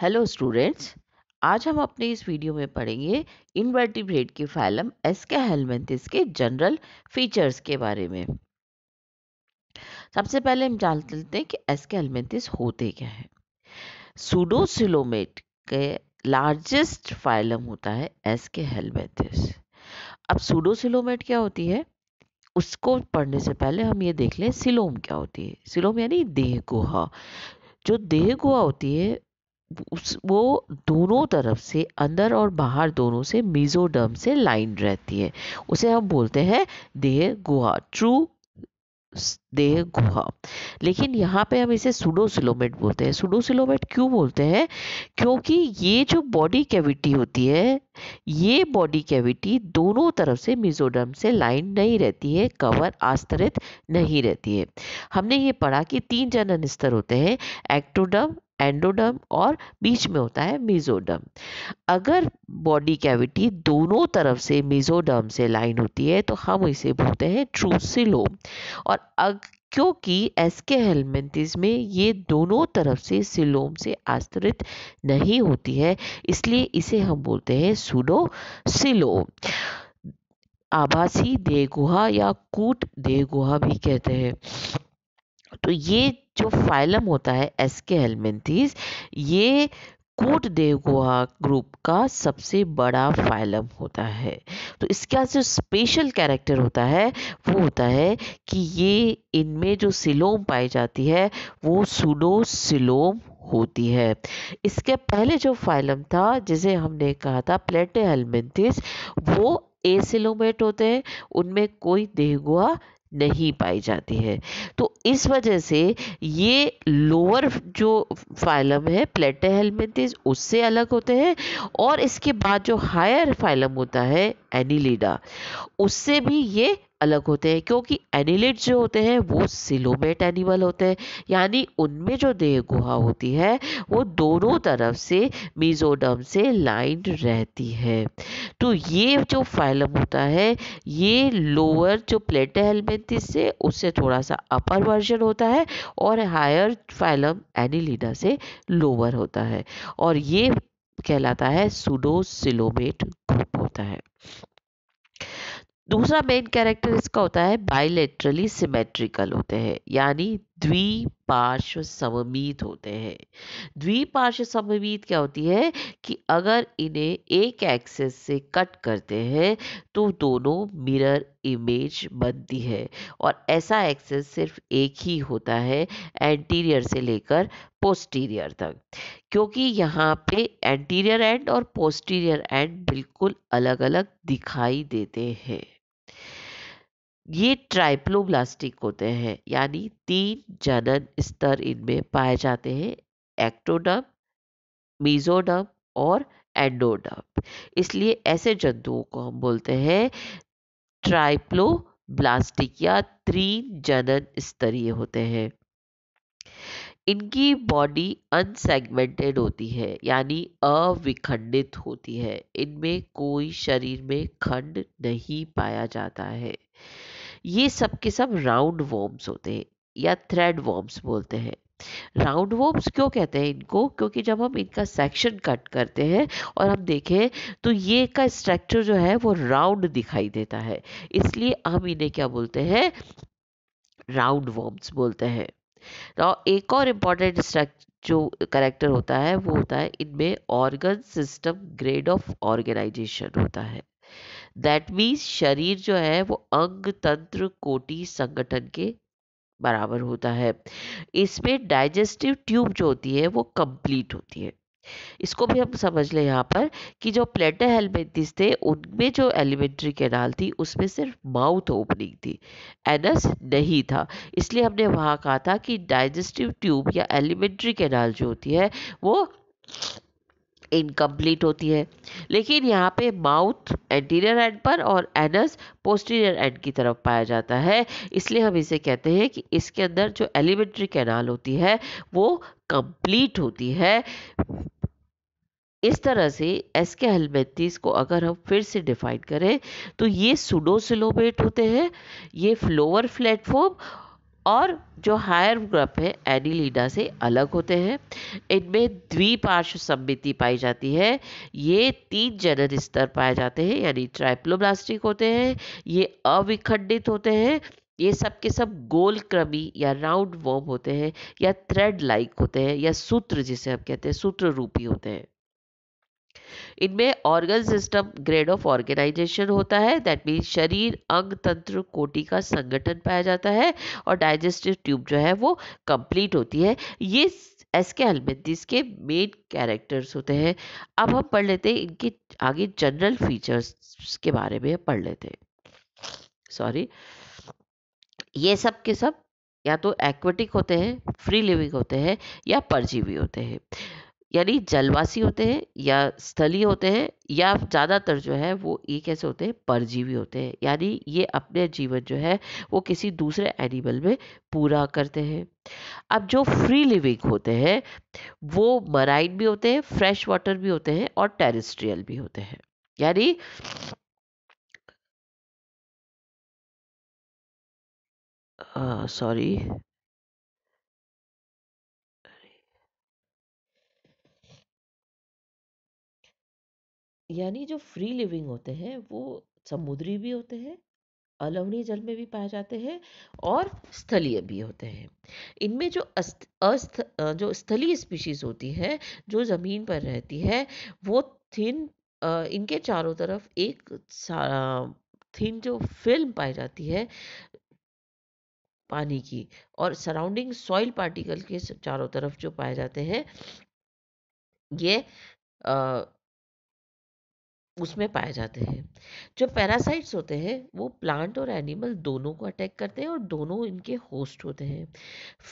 hello students आज हम अपने इस वीडियो में पढ़ेंगे इनवर्टिब्रेट के फाइलम एस्का हेलमेंथिस के जनरल फीचर्स के बारे में सबसे पहले हम जान लेते हैं कि के हेलमेंथिस होते क्या है सूडोसिलोमेट के लार्जेस्ट फाइलम होता है के हेलमेंथिस अब सूडोसिलोमेट क्या होती है उसको पढ़ने से पहले हम ये देख लें सिलोम क्या होती है सिलोम यानी देह गुहा जो देह गुहा होती है उस वो दोनों तरफ से अंदर और बाहर दोनों से मीजोडर्म से लाइन रहती है उसे हम बोलते हैं देह गुहा ट्रू देह गुहा लेकिन यहाँ पे हम इसे सुडोसिलोमेट बोलते हैं सुडोसिलोमेट क्यों बोलते हैं क्योंकि ये जो बॉडी कैविटी होती है ये बॉडी कैविटी दोनों तरफ से मिजोडम से लाइन नहीं रहती है कवर आस्तरित नहीं रहती है हमने ये पढ़ा कि तीन जनन स्तर होते हैं एक्टोडम एंडोडर्म और बीच में होता है मीजोडर्म अगर बॉडी कैविटी दोनों तरफ से मीजोडर्म से लाइन होती है तो हम इसे बोलते हैं ट्रूसिलोम और अग, क्योंकि एसके हेलमेंटिस में ये दोनों तरफ से सिलोम से आस्तरित नहीं होती है इसलिए इसे हम बोलते हैं सुडो सिलोम आभासी देह गुहा या कूट देह गुहा भी कहते हैं तो ये जो फाइलम होता है एस के हेलमेंथीज ये कोट देवगुहा ग्रुप का सबसे बड़ा फाइलम होता है तो इसका जो स्पेशल कैरेक्टर होता है वो होता है कि ये इनमें जो सिलोम पाई जाती है वो सुडो सिलोम होती है इसके पहले जो फाइलम था जिसे हमने कहा था प्लेटे हेलमेंथिस वो एसिलोमेट होते हैं उनमें कोई देहगुआ नहीं पाई जाती है तो इस वजह से ये लोअर जो फाइलम है प्लेटे हेलमेंटिस उससे अलग होते हैं और इसके बाद जो हायर फाइलम होता है एनिलीडा उससे भी ये अलग होते हैं क्योंकि एनिलिट जो होते हैं वो सिलोमेट एनिमल होते हैं यानी उनमें जो देह गुहा होती है वो दोनों तरफ से मीजोडम से लाइन रहती है तो ये जो फाइलम होता है ये लोअर जो प्लेटे हेलमेंथिस से उससे थोड़ा सा अपर वर्जन होता है और हायर फाइलम एनिलीडा से लोअर होता है और ये कहलाता है सुडो सिलोमेट ग्रुप होता है दूसरा मेन कैरेक्टर इसका होता है बायलेटरली सिमेट्रिकल होते हैं यानी द्विपार्श्व सममित होते हैं द्विपार्श्व सममित क्या होती है कि अगर इन्हें एक एक्सेस से कट करते हैं तो दोनों मिरर इमेज बनती है और ऐसा एक्सेस सिर्फ एक ही होता है एंटीरियर से लेकर पोस्टीरियर तक क्योंकि यहाँ पे एंटीरियर एंड और पोस्टीरियर एंड बिल्कुल अलग अलग दिखाई देते हैं ये ट्राइप्लोब्लास्टिक होते हैं यानी तीन जनन स्तर इनमें पाए जाते हैं एक्टोडम मीजोडम और एंडोडम इसलिए ऐसे जंतुओं को हम बोलते हैं ट्राइप्लोब्लास्टिक या तीन जनन स्तरीय होते हैं इनकी बॉडी अनसेगमेंटेड होती है यानी अविखंडित होती है इनमें कोई शरीर में खंड नहीं पाया जाता है ये सब के सब राउंड वॉर्म्स होते हैं या थ्रेड वॉर्म्स बोलते हैं राउंड वॉर्म्स क्यों कहते हैं इनको क्योंकि जब हम इनका सेक्शन कट करते हैं और हम देखें तो ये का स्ट्रक्चर जो है वो राउंड दिखाई देता है इसलिए हम इन्हें क्या बोलते हैं राउंड वॉर्म्स बोलते हैं तो एक और इम्पॉर्टेंट स्ट्रक्चर जो करेक्टर होता है वो होता है इनमें organ system grade of organisation होता है दैट मीन्स शरीर जो है वो अंग तंत्र कोटि संगठन के बराबर होता है इसमें डाइजेस्टिव ट्यूब जो होती है वो कंप्लीट होती है इसको भी हम समझ लें यहाँ पर कि जो प्लेटर हेलमेंटिस थे उनमें जो एलिमेंट्री कैनाल थी उसमें सिर्फ माउथ ओपनिंग थी एनस नहीं था इसलिए हमने वहाँ कहा था कि डाइजेस्टिव ट्यूब या एलिमेंट्री कैनाल जो होती है वो इनकम्प्लीट होती है लेकिन यहाँ पे माउथ एंटीरियर एंड पर और एनस पोस्टीरियर एंड की तरफ पाया जाता है इसलिए हम इसे कहते हैं कि इसके अंदर जो एलिमेंट्री कैनाल होती है वो कंप्लीट होती है इस तरह से एस के हेलमेंथीस को अगर हम फिर से डिफाइन करें तो ये सुडोसिलोमेट होते हैं ये फ्लोवर प्लेटफॉर्म और जो हायर ग्रुप है एनिलीडा से अलग होते हैं इनमें द्विपार्श्व सम्मिति पाई जाती है ये तीन जनन स्तर पाए जाते हैं यानी ट्राइप्लोब्लास्टिक होते हैं ये अविखंडित होते हैं ये सब के सब गोल क्रमी या राउंड वॉर्म होते हैं या थ्रेड लाइक होते हैं या सूत्र जिसे हम कहते हैं सूत्र रूपी होते हैं इनमें organ system grade of organisation होता है दैट मीन शरीर अंग तंत्र कोटि का संगठन पाया जाता है और डाइजेस्टिव ट्यूब जो है वो कंप्लीट होती है ये एस के अल्मेंदिस के मेन कैरेक्टर्स होते हैं अब हम पढ़ लेते हैं इनके आगे जनरल फीचर्स के बारे में पढ़ लेते हैं सॉरी ये सब के सब या तो एक्वेटिक होते हैं फ्री लिविंग होते हैं या परजीवी होते हैं यानी जलवासी होते हैं या स्थलीय होते हैं या ज़्यादातर जो है वो ये कैसे होते हैं परजीवी होते हैं यानी ये अपने जीवन जो है वो किसी दूसरे एनिमल में पूरा करते हैं अब जो फ्री लिविंग होते हैं वो मराइन भी होते हैं फ्रेश वाटर भी होते हैं और टेरिस्ट्रियल भी होते हैं यानी सॉरी uh, यानी जो फ्री लिविंग होते हैं वो समुद्री भी होते हैं अलवणीय जल में भी पाए जाते हैं और स्थलीय भी होते हैं इनमें जो अस्त अस्थ जो स्थलीय स्पीशीज होती है जो ज़मीन पर रहती है वो थिन इनके चारों तरफ एक थिन जो फिल्म पाई जाती है पानी की और सराउंडिंग सॉइल पार्टिकल के चारों तरफ जो पाए जाते हैं ये आ, उसमें पाए जाते हैं जो पैरासाइट्स होते हैं वो प्लांट और एनिमल दोनों को अटैक करते हैं और दोनों इनके होस्ट होते हैं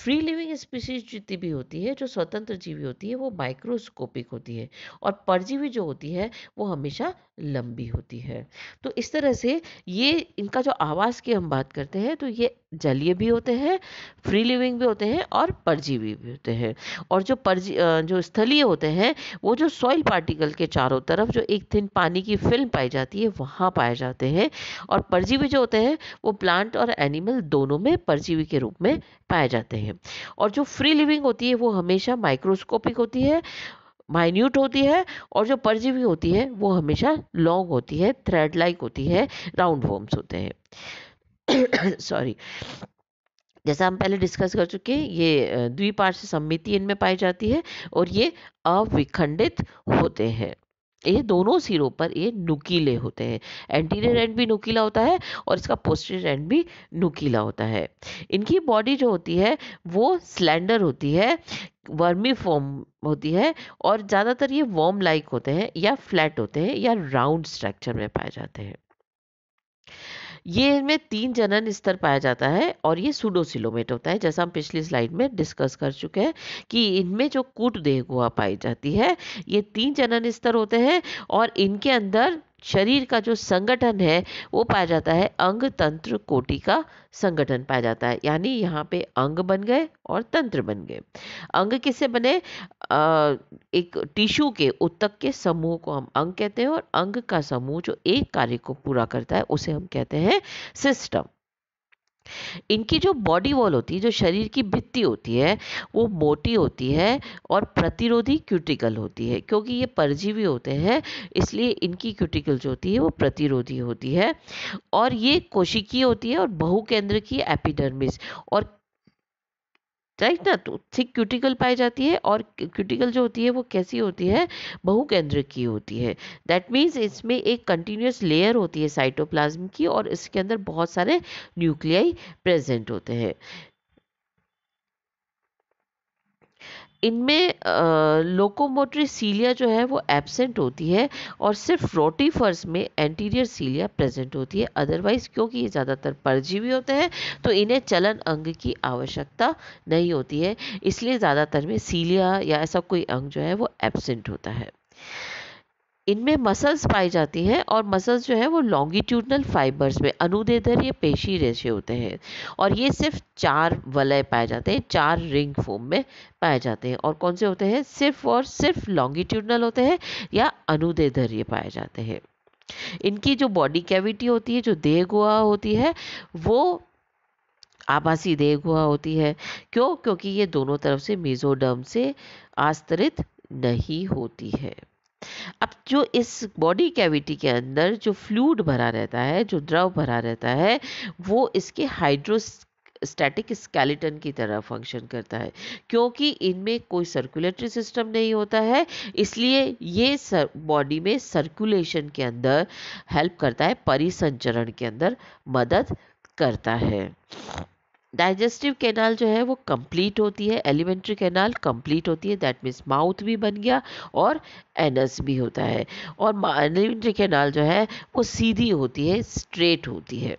फ्री लिविंग स्पीसीज जितनी भी होती है जो स्वतंत्र जीवी होती है वो माइक्रोस्कोपिक होती है और परजीवी जो होती है वो हमेशा लंबी होती है तो इस तरह से ये इनका जो आवास की हम बात करते हैं तो ये जलीय भी होते हैं फ्री लिविंग भी होते हैं और परजीवी भी होते हैं और जो परजी जो स्थलीय होते हैं वो जो सॉइल पार्टिकल के चारों तरफ जो एक थिन पानी पानी की फिल्म पाई जाती है वहाँ पाए जाते हैं और परजीवी जो होते हैं वो प्लांट और एनिमल दोनों में परजीवी के रूप में पाए जाते हैं और जो फ्री लिविंग होती है वो हमेशा माइक्रोस्कोपिक होती है माइन्यूट होती है और जो परजीवी होती है वो हमेशा लॉन्ग होती है थ्रेड लाइक होती है राउंड फॉर्म्स होते हैं सॉरी जैसा हम पहले डिस्कस कर चुके हैं ये द्विपार्श्व सम्मिति इनमें पाई जाती है और ये अविखंडित होते हैं ये दोनों सिरों पर ये नुकीले होते हैं एंटीरियर एंड भी नुकीला होता है और इसका पोस्टीरियर एंड भी नुकीला होता है इनकी बॉडी जो होती है वो स्लेंडर होती है वर्मी फॉर्म होती है और ज़्यादातर ये वॉर्म लाइक होते हैं या फ्लैट होते हैं या राउंड स्ट्रक्चर में पाए जाते हैं ये इनमें तीन जनन स्तर पाया जाता है और ये सुडोसिलोमेट होता है जैसा हम पिछली स्लाइड में डिस्कस कर चुके हैं कि इनमें जो कूट देह गुहा पाई जाती है ये तीन जनन स्तर होते हैं और इनके अंदर शरीर का जो संगठन है वो पाया जाता है अंग तंत्र कोटि का संगठन पाया जाता है यानी यहाँ पे अंग बन गए और तंत्र बन गए अंग किससे बने एक टिश्यू के उत्तक के समूह को हम अंग कहते हैं और अंग का समूह जो एक कार्य को पूरा करता है उसे हम कहते हैं सिस्टम इनकी जो बॉडी वॉल होती है जो शरीर की भित्ति होती है वो मोटी होती है और प्रतिरोधी क्यूटिकल होती है क्योंकि ये परजीवी होते हैं इसलिए इनकी क्यूटिकल जो होती है वो प्रतिरोधी होती है और ये कोशिकीय होती है और बहुकेंद्र की एपिडर्मिस और राइट ना तो थिक क्यूटिकल पाई जाती है और क्यूटिकल जो होती है वो कैसी होती है केंद्र की होती है दैट मीन्स इसमें एक कंटिन्यूस लेयर होती है साइटोप्लाज्म की और इसके अंदर बहुत सारे न्यूक्लियाई प्रेजेंट होते हैं इनमें लोकोमोटरी सीलिया जो है वो एबसेंट होती है और सिर्फ रोटीफर्स में एंटीरियर सीलिया प्रेजेंट होती है अदरवाइज क्योंकि ये ज़्यादातर परजीवी होते हैं तो इन्हें चलन अंग की आवश्यकता नहीं होती है इसलिए ज़्यादातर में सीलिया या ऐसा कोई अंग जो है वो एबसेंट होता है इनमें मसल्स पाई जाती हैं और मसल्स जो है वो लॉन्गिट्यूडनल फाइबर्स में अनुदेधर ये पेशी रेशे होते हैं और ये सिर्फ चार वलय पाए जाते हैं चार रिंग फॉर्म में पाए जाते हैं और कौन से होते हैं सिर्फ और सिर्फ लॉन्गिट्यूडनल होते हैं या ये पाए जाते हैं इनकी जो बॉडी कैविटी होती है जो देह गुहा होती है वो आभासी देह गुहा होती है क्यों क्योंकि ये दोनों तरफ से मेजोडर्म से आस्तरित नहीं होती है अब जो इस बॉडी कैविटी के अंदर जो फ्लूड भरा रहता है जो द्रव भरा रहता है वो इसके स्टैटिक स्केलेटन की तरह फंक्शन करता है क्योंकि इनमें कोई सर्कुलेटरी सिस्टम नहीं होता है इसलिए ये बॉडी में सर्कुलेशन के अंदर हेल्प करता है परिसंचरण के अंदर मदद करता है डाइजेस्टिव कैनाल जो है वो कंप्लीट होती है एलिमेंट्री कैनाल कंप्लीट होती है दैट मीन्स माउथ भी बन गया और एनस भी होता है और एलिमेंट्री कैनाल जो है वो सीधी होती है स्ट्रेट होती है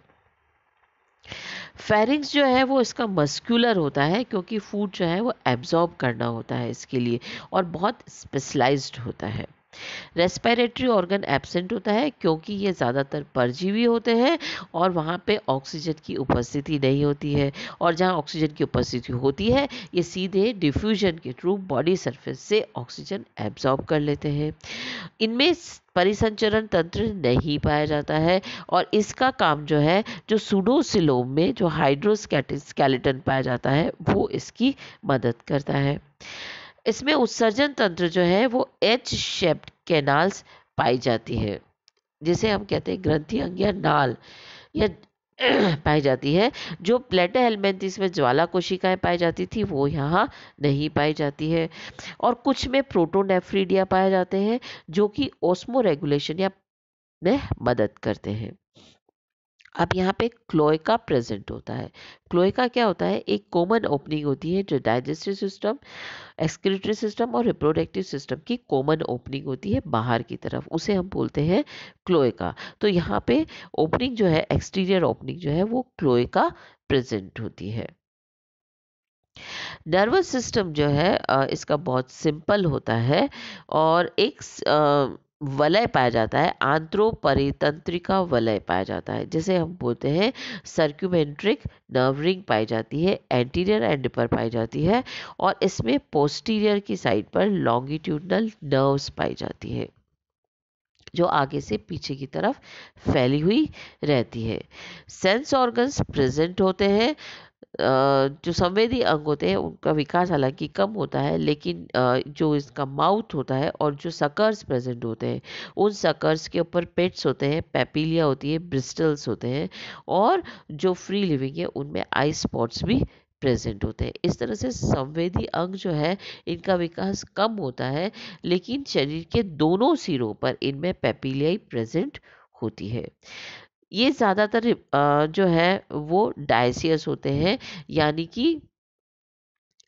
फेरिंग्स जो है वो इसका मस्कुलर होता है क्योंकि फूड जो है वो एब्जॉर्ब करना होता है इसके लिए और बहुत स्पेशलाइज्ड होता है रेस्पिरेटरी ऑर्गन एबसेंट होता है क्योंकि ये ज़्यादातर परजीवी होते हैं और वहाँ पे ऑक्सीजन की उपस्थिति नहीं होती है और जहाँ ऑक्सीजन की उपस्थिति होती है ये सीधे डिफ्यूजन के थ्रू बॉडी सरफेस से ऑक्सीजन एब्जॉर्ब कर लेते हैं इनमें परिसंचरण तंत्र नहीं पाया जाता है और इसका काम जो है जो सुडोसिलोम में जो हाइड्रोस्केलेटन पाया जाता है वो इसकी मदद करता है इसमें उत्सर्जन तंत्र जो है वो एच शेप्ड कैनाल्स पाई जाती है जिसे हम कहते हैं ग्रंथि अंग या नाल या पाई जाती है जो प्लेटा हेलमेंथिस में ज्वाला कोशिकाएं पाई जाती थी वो यहाँ नहीं पाई जाती है और कुछ में प्रोटोनेफ्रीडिया पाए जाते हैं जो कि ओस्मो रेगुलेशन या में मदद करते हैं अब यहाँ पे क्लोएका प्रेजेंट होता है क्लोएका क्या होता है एक कॉमन ओपनिंग होती है जो डाइजेस्टिव सिस्टम एक्सक्रेटरी सिस्टम और रिप्रोडक्टिव सिस्टम की कॉमन ओपनिंग होती है बाहर की तरफ उसे हम बोलते हैं क्लोएका तो यहाँ पे ओपनिंग जो है एक्सटीरियर ओपनिंग जो है वो क्लोएका प्रेजेंट होती है नर्वस सिस्टम जो है इसका बहुत सिंपल होता है और एक वलय पाया जाता है परितंत्रिका वलय पाया जाता है जिसे हम बोलते हैं सर्क्यूमेंट्रिक नर्व रिंग पाई जाती है एंटीरियर एंड पर पाई जाती है और इसमें पोस्टीरियर की साइड पर लॉन्गिट्यूडनल नर्व्स पाई जाती है जो आगे से पीछे की तरफ फैली हुई रहती है सेंस ऑर्गन्स प्रेजेंट होते हैं जो संवेदी अंग होते हैं उनका विकास हालांकि कम होता है लेकिन जो इसका माउथ होता है और जो सकर्स प्रेजेंट होते हैं उन सकर्स के ऊपर पेट्स होते हैं पैपीलिया होती है ब्रिस्टल्स होते हैं और जो फ्री लिविंग है उनमें आई स्पॉट्स भी प्रेजेंट होते हैं इस तरह से संवेदी अंग जो है इनका विकास कम होता है लेकिन शरीर के दोनों सिरों पर इनमें पैपिलियाई प्रेजेंट होती है ये ज़्यादातर जो है वो डायसियस होते हैं यानी कि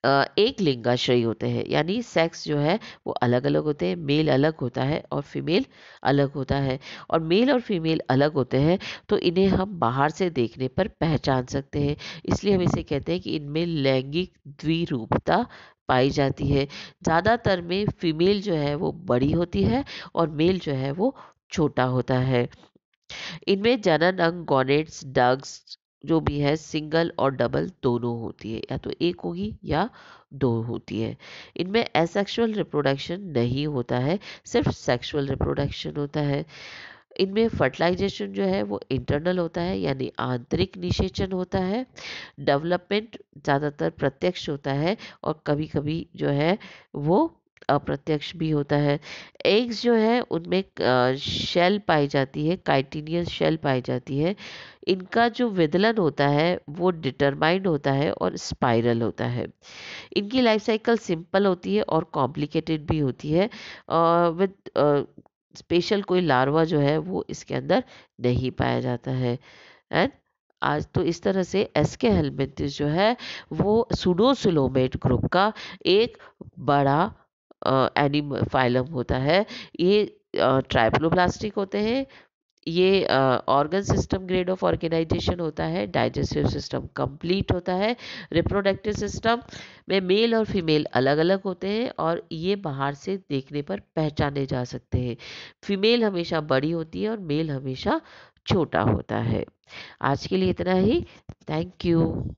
एक लिंगाश्रयी होते हैं यानी सेक्स जो है वो अलग अलग होते हैं मेल अलग होता है और फीमेल अलग होता है और मेल और फीमेल अलग होते हैं तो इन्हें हम बाहर से देखने पर पहचान सकते हैं इसलिए हम इसे कहते हैं कि इनमें लैंगिक द्विरूपता पाई जाती है ज़्यादातर में फीमेल जो है वो बड़ी होती है और मेल जो है वो छोटा होता है इनमें जनन अंग गोनेट्स डग्स जो भी है सिंगल और डबल दोनों होती है या तो एक होगी या दो होती है इनमें एसेक्सुअल रिप्रोडक्शन नहीं होता है सिर्फ सेक्सुअल रिप्रोडक्शन होता है इनमें फर्टिलाइजेशन जो है वो इंटरनल होता है यानी आंतरिक निषेचन होता है डेवलपमेंट ज़्यादातर प्रत्यक्ष होता है और कभी कभी जो है वो अप्रत्यक्ष भी होता है एग्स जो है उनमें शेल पाई जाती है काइटिनियस शेल पाई जाती है इनका जो विदलन होता है वो डिटरमाइंड होता है और स्पाइरल होता है इनकी लाइफ साइकिल सिंपल होती है और कॉम्प्लिकेटेड भी होती है विद स्पेशल कोई लार्वा जो है वो इसके अंदर नहीं पाया जाता है एंड आज तो इस तरह से एस के हेलमेंट जो है वो सुडोसुलोमेट ग्रुप का एक बड़ा एनिम फाइलम होता है ये ट्राइप्लोब्लास्टिक होते हैं ये organ system grade of organisation होता है डाइजेस्टिव सिस्टम कंप्लीट होता है रिप्रोडक्टिव सिस्टम में मेल और फीमेल अलग अलग होते हैं और ये बाहर से देखने पर पहचाने जा सकते हैं फीमेल हमेशा बड़ी होती है और मेल हमेशा छोटा होता है आज के लिए इतना ही थैंक यू